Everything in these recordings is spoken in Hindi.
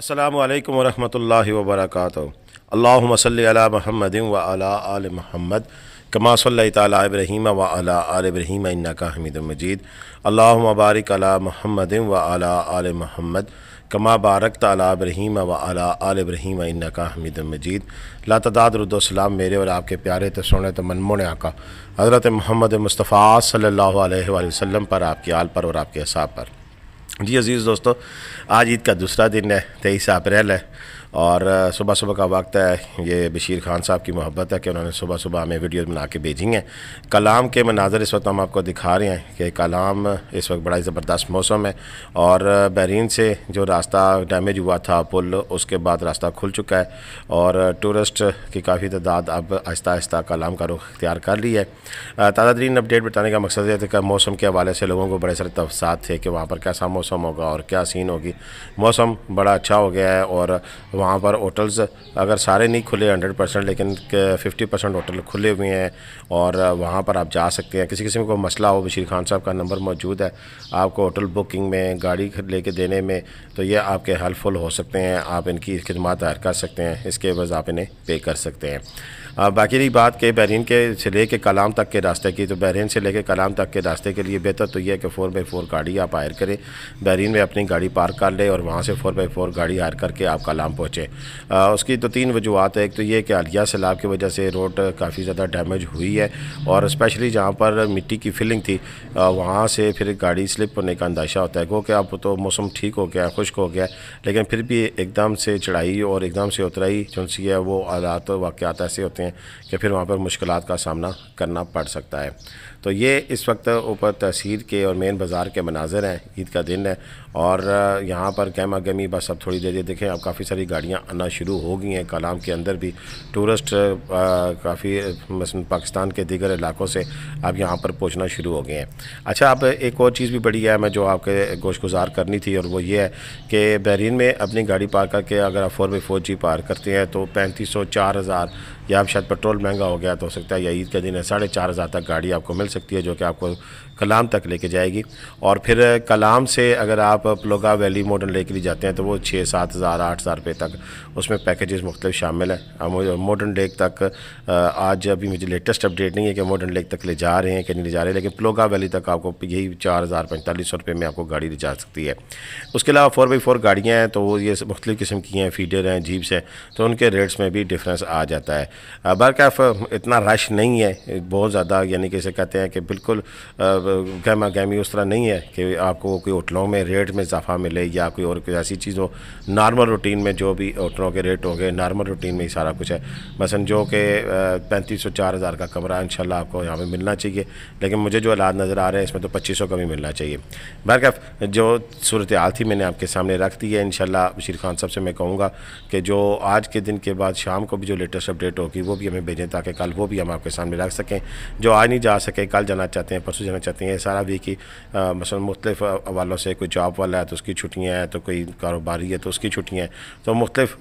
अल्लाम वरहमल वबरक अल्लाम सल महमद वल महमद कमा सल तब्रहीम वब्रहीम का हमिद मजीद बारिक अला महमद वल महमद कमा बारक तब्रहीम वब्रहीम का हमिद मजीद लातदादरुद्दोसलाम मेरे और आपके प्यारे तो सोने तो मनमोने आका हज़रत महमद मुस्तफ़ा सल्ला वसम पर आपके आल पर और आपके असाब पर जी अज़ीज़ दोस्तों आज ईद का दूसरा दिन है तेईस अप्रैल है और सुबह सुबह का वक्त है ये बशीर खान साहब की मोहब्बत है कि उन्होंने सुबह सुबह हमें वीडियो बना के भेजी हैं कलाम के मनाजर इस वक्त हम आपको दिखा रहे हैं कि कलाम इस वक्त बड़ा ज़बरदस्त मौसम है और बहरीन से जो रास्ता डैमेज हुआ था पुल उसके बाद रास्ता खुल चुका है और टूरिस्ट की काफ़ी तादाद अब आहिस्ता आहिस्ता कलाम का रुख अख्तियार कर रही है ताज़ा तरीन अपडेट बताने का मकसद ये था मौसम के हवाले से लोगों को बड़े सारे तफसात थे कि वहाँ पर कैसा मौसम होगा और क्या सीन होगी मौसम बड़ा अच्छा हो गया है और वहाँ पर होटल्स अगर सारे नहीं खुले हंड्रेड परसेंट लेकिन फिफ्टी परसेंट होटल खुले हुए हैं और वहाँ पर आप जा सकते हैं किसी किसी को मसला हो बशीर खान साहब का नंबर मौजूद है आपको होटल बुकिंग में गाड़ी लेके देने में तो ये आपके हेल्पफुल हो सकते हैं आप इनकी खदमात दायर कर सकते हैं इसके बाद आप इन्हें पे कर सकते हैं बाकी रही बात के बहरीन के से ले के कलाम तक के रास्ते की तो बहरीन से ले कर कलाम तक के रास्ते के लिए बेहतर तो यह है कि फ़ोर बाई फोर गाड़ी आप हायर करें बहरीन में अपनी गाड़ी पार्क कर लें और वहाँ से फ़ोर बाई फोर गाड़ी हायर करके आप कलाम पहुँच पहुँचे उसकी तो तीन वजूहत है एक तो ये कि आलिया सैलाब की वजह से रोड काफ़ी ज़्यादा डैमेज हुई है और स्पेशली जहाँ पर मिट्टी की फिलिंग थी वहाँ से फिर गाड़ी स्लिप होने का अंदाशा होता है क्योंकि अब तो मौसम ठीक हो गया खुश्क हो गया लेकिन फिर भी एकदम से चढ़ाई और एकदम से उतराई जो सी है वो हालात वाक़ ऐसे होते हैं कि फिर वहाँ पर मुश्किल का सामना करना पड़ सकता है तो ये इस वक्त ऊपर तहसील के और मेन बाज़ार के मनाजर हैं ईद का दिन है और यहाँ पर कैमा गमी बस अब थोड़ी देर देर देखें अब काफ़ी सारी गाड़ियाँ आना शुरू हो गई हैं कलाम के अंदर भी टूरिस्ट काफ़ी पाकिस्तान के दीगर इलाकों से अब यहाँ पर पहुँचना शुरू हो गए हैं अच्छा अब एक और चीज़ भी बड़ी है मैं जो आपके गोश गुजार करनी थी और वो ये है कि बहरीन में अपनी गाड़ी पार करके अगर आप फोर बाई फोर जी पार करते हैं तो पैंतीस सौ चार हज़ार या अब शायद पेट्रोल महंगा हो गया तो हो सकता है या ईद का दिन है साढ़े चार हज़ार तक गाड़ी आपको मिल सकती है जो कि आपको कलाम तक लेके जाएगी और फिर कलाम से अगर आप प्लोगा वैली मॉडल लेके लिए जाते हैं तो वो छः सात हज़ार आठ हज़ार रुपये तक उसमें पैकेजेस मुख्तु शामिल हैं मॉडर्न लेक तक आज अभी मुझे लेटेस्ट अपडेट नहीं है कि मॉडर्न लेक तक ले जा रहे हैं कि नहीं ले जा रहे हैं लेकिन प्लोगा वैली तक आपको यही चार हज़ार पैंतालीस सौ रुपये में आपको गाड़ी ले जा सकती है उसके अलावा फ़ोर बाई फोर गाड़ियाँ हैं तो ये मुख्तु किस्म की हैं फीडर हैं जीप्स हैं तो उनके रेट्स में भी डिफ्रेंस आ जाता है बरकैफ इतना रश नहीं है बहुत ज़्यादा यानी कि इसे कहते हैं कि बिल्कुल गहमा गहमी उस तरह नहीं है कि आपको कोई होटलों में रेट में इजाफा मिले या कोई और कोई ऐसी चीज़ हो नॉर्मल रूटीन में जो भी होटलों के रेट होंगे नॉर्मल रूटीन में ही सारा कुछ है मसन जो कि पैंतीस सौ चार हज़ार का कमरा इन आपको यहाँ पर मिलना चाहिए लेकिन मुझे जो हालात नज़र आ रहे हैं इसमें तो पच्चीस सौ का भी मिलना चाहिए कैफ जो सूरत हाल थी मैंने आपके सामने रख दी है इन बशीर खान साहब से मैं कहूँगा कि जो आज के दिन के बाद शाम को भी जो लेटेस्ट अपडेट हो होगी वो भी हमें भेजें ताकि कल वो भी हम आपके सामने रख सकें जो आज नहीं जा सके कल जाना चाहते हैं परसों जाना चाहते हैं सारा वीक ही मसल मुख्तफ हवालों से कोई जॉब वाला है तो उसकी छुट्टियाँ हैं तो कोई कारोबारी है तो उसकी छुट्टियाँ हैं तो मुख्तफ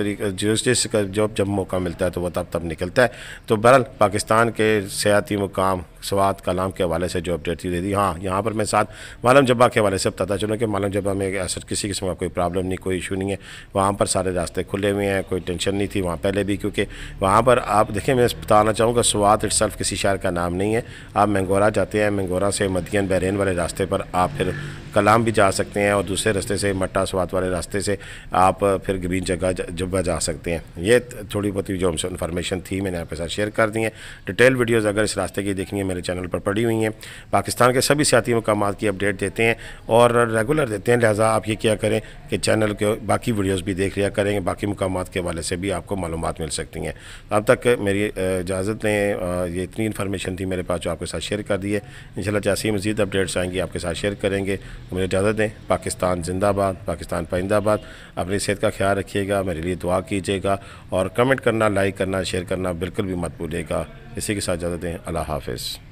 तरीके जिस जिस जब जब मौका मिलता है तो वह तब तब निकलता है तो बहरल पाकिस्तान के सियाती मुकाम स्वाद कलाम के हवाले से जो अपडेट थी दे दी हाँ यहाँ पर मैं साथ मालम जब्बा के हवाले से पता चलूँ कि मालम जब्बा में असर किसी किस्म का कोई प्रॉब्लम नहीं कोई इशू नहीं है वहाँ पर सारे रास्ते खुले हुए हैं कोई टेंशन नहीं थी वहाँ पहले भी क्योंकि वहाँ पर आप देखें मैं बताना चाहूँगा स्वात इट्सल्फ किसी शहर का नाम नहीं है आप मैंगोरा जाते हैं मंगोरा से मदियन बहरीन वाले रास्ते पर आप फिर कलाम भी जा सकते हैं और दूसरे रास्ते से मट्टा स्वाद वाले रास्ते से आप फिर ग्रीन जगह जब्बा जा सकते हैं ये थोड़ी बहुत जो हमसे इन्फॉर्मेशन थी मैंने आपके साथ शेयर कर दी है डिटेल वीडियोज़ अगर इस रास्ते की देखनी है मेरे चैनल पर पड़ी हुई हैं पाकिस्तान के सभी सियाती मकाम की अपडेट देते हैं और रेगुलर देते हैं लिहाजा आप ये क्या करें कि चैनल के बाकी वीडियोज़ भी देख लिया करेंगे बाकी मकाम के हवाले से भी आपको मालूम मिल सकती हैं अब तक मेरी इजाज़त ने ये इतनी इन्फॉर्मेशन थी मेरे पास जो आपके साथ शेयर कर दी है इन जैसी मज़ीद अपडेट्स आएंगी आपके साथ शेयर करेंगे मुझे इजाज़त दें पाकिस्तान जिंदाबाद पाकिस्तान पाइंदाबाद अपनी सेहत का ख्याल रखिएगा मेरे लिए दुआ कीजिएगा और कमेंट करना लाइक करना शेयर करना बिल्कुल भी मत भूलिएगा इसी के साथ इजाज़त दें अल्लाह हाफिज़